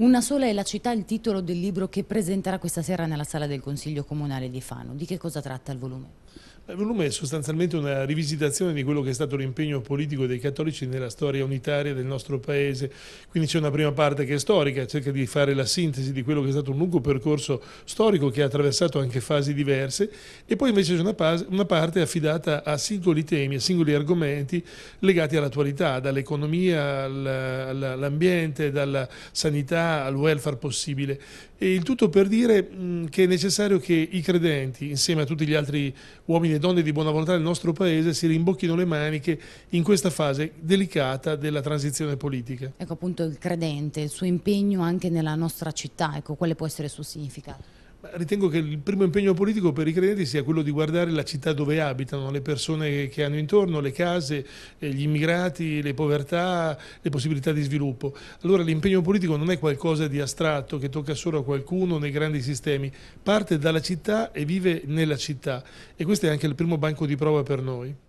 Una sola è la città, il titolo del libro che presenterà questa sera nella sala del Consiglio Comunale di Fano. Di che cosa tratta il volume? Il eh, volume è sostanzialmente una rivisitazione di quello che è stato l'impegno politico dei cattolici nella storia unitaria del nostro paese, quindi c'è una prima parte che è storica, cerca di fare la sintesi di quello che è stato un lungo percorso storico che ha attraversato anche fasi diverse e poi invece c'è una, una parte affidata a singoli temi, a singoli argomenti legati all'attualità, dall'economia all'ambiente, dalla sanità al welfare possibile. E il tutto per dire che è necessario che i credenti, insieme a tutti gli altri uomini e donne di buona volontà del nostro Paese si rimbocchino le maniche in questa fase delicata della transizione politica. Ecco appunto il credente, il suo impegno anche nella nostra città, ecco quale può essere il suo significato? Ritengo che il primo impegno politico per i credenti sia quello di guardare la città dove abitano, le persone che hanno intorno, le case, eh, gli immigrati, le povertà, le possibilità di sviluppo. Allora l'impegno politico non è qualcosa di astratto che tocca solo a qualcuno nei grandi sistemi, parte dalla città e vive nella città e questo è anche il primo banco di prova per noi.